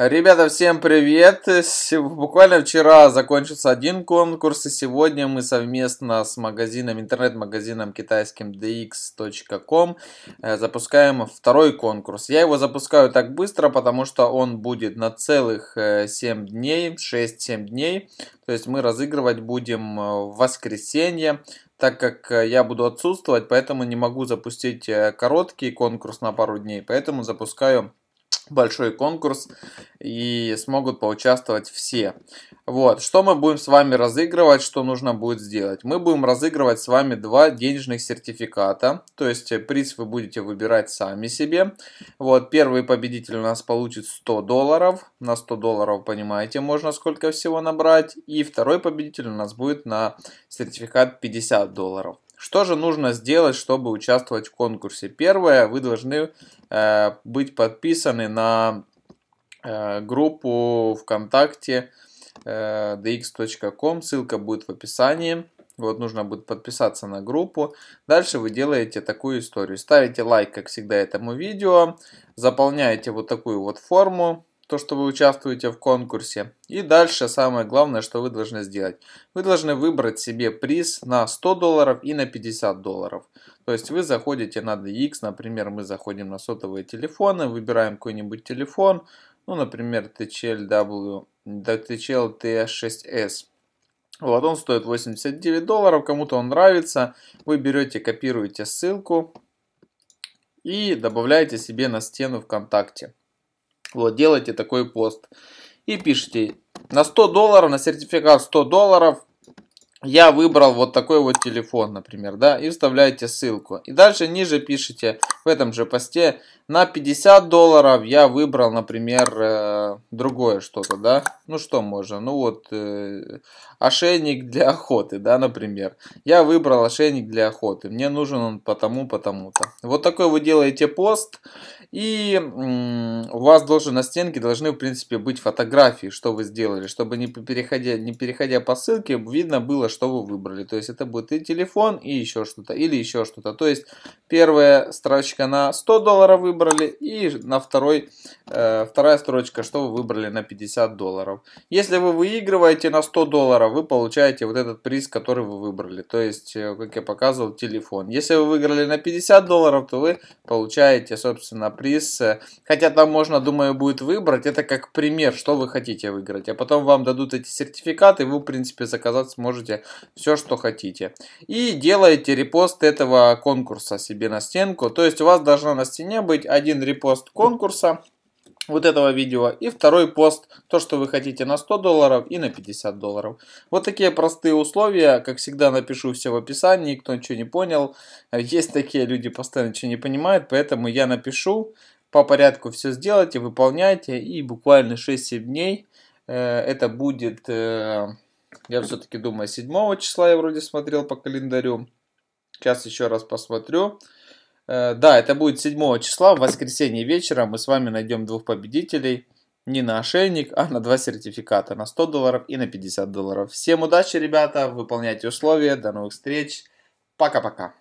Ребята, всем привет! Буквально вчера закончился один конкурс, и сегодня мы совместно с магазином, интернет-магазином китайским dx.com э, запускаем второй конкурс. Я его запускаю так быстро, потому что он будет на целых 7 э, дней, 6-7 дней. То есть мы разыгрывать будем э, в воскресенье, так как я буду отсутствовать, поэтому не могу запустить короткий конкурс на пару дней, поэтому запускаю большой конкурс и смогут поучаствовать все. Вот, что мы будем с вами разыгрывать, что нужно будет сделать? Мы будем разыгрывать с вами два денежных сертификата, то есть э, приз вы будете выбирать сами себе. Вот, первый победитель у нас получит 100 долларов, на 100 долларов, понимаете, можно сколько всего набрать, и второй победитель у нас будет на сертификат 50 долларов. Что же нужно сделать, чтобы участвовать в конкурсе? Первое, вы должны э, быть подписаны на э, группу ВКонтакте э, dx.com, ссылка будет в описании. Вот нужно будет подписаться на группу. Дальше вы делаете такую историю. Ставите лайк, как всегда, этому видео. Заполняете вот такую вот форму то, что вы участвуете в конкурсе. И дальше самое главное, что вы должны сделать. Вы должны выбрать себе приз на 100 долларов и на 50 долларов. То есть вы заходите на DX, например, мы заходим на сотовые телефоны, выбираем какой-нибудь телефон, ну, например, TCLW, TCL T6S. Вот он стоит 89 долларов, кому-то он нравится. Вы берете, копируете ссылку и добавляете себе на стену ВКонтакте. Вот, делайте такой пост. И пишите, на 100 долларов, на сертификат 100 долларов, я выбрал вот такой вот телефон, например, да, и вставляете ссылку. И дальше ниже пишите в этом же посте, на 50 долларов я выбрал, например, э, другое что-то, да. Ну что можно, ну вот, э, ошейник для охоты, да, например. Я выбрал ошейник для охоты, мне нужен он потому-потому-то. Вот такой вы делаете пост, и у вас должен на стенке должны, в принципе, быть фотографии, что вы сделали, чтобы не переходя, не переходя по ссылке, видно было, что вы выбрали. То есть это будет и телефон, и еще что-то, или еще что-то. То есть первая строчка на 100 долларов выбрали, и на второй, э, вторая строчка, что вы выбрали на 50 долларов. Если вы выигрываете на 100 долларов, вы получаете вот этот приз, который вы выбрали. То есть, э, как я показывал, телефон. Если вы выиграли на 50 долларов, то вы получаете, собственно, приз. Э, хотя там можно, думаю, будет выбрать. Это как пример, что вы хотите выиграть. А потом вам дадут эти сертификаты, и вы, в принципе, заказать сможете все, что хотите. И делаете репост этого конкурса себе на стенку. То есть у вас должна на стене быть один репост конкурса вот этого видео. И второй пост, то, что вы хотите на 100 долларов и на 50 долларов. Вот такие простые условия. Как всегда, напишу все в описании, кто ничего не понял. Есть такие люди, постоянно ничего не понимают, поэтому я напишу. По порядку все сделайте, выполняйте. И буквально 6-7 дней э, это будет... Э, я все-таки думаю, 7 числа я вроде смотрел по календарю. Сейчас еще раз посмотрю. Э, да, это будет 7 числа, в воскресенье вечером. мы с вами найдем двух победителей. Не на ошейник, а на два сертификата, на 100 долларов и на 50 долларов. Всем удачи, ребята, выполняйте условия, до новых встреч, пока-пока.